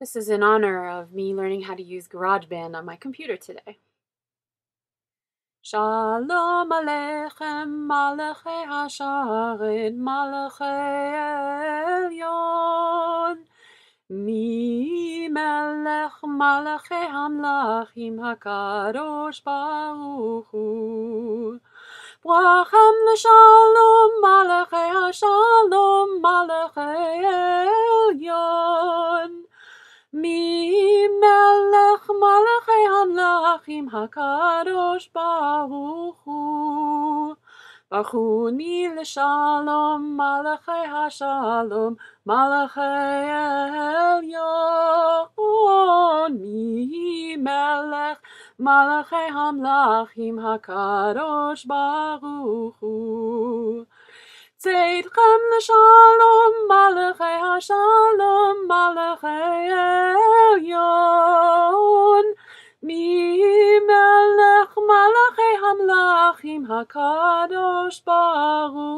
This is in honor of me learning how to use GarageBand on my computer today. Shalom Aleichem Malachei Hasharid Malachei Elyon Mi Melech Malachei Hamlachim HaKadosh Baruch Hu Brachem Shalom Malachei HaShalom Malachei Mi malach malachei hamlachim hakadosh baruch hu. Bachu ni l'shalom malachei hashalom malachei elyon. Mi melech malachei hamlachim hakadosh baruch hu. Tzeit chem Malachim HaKadosh Baruch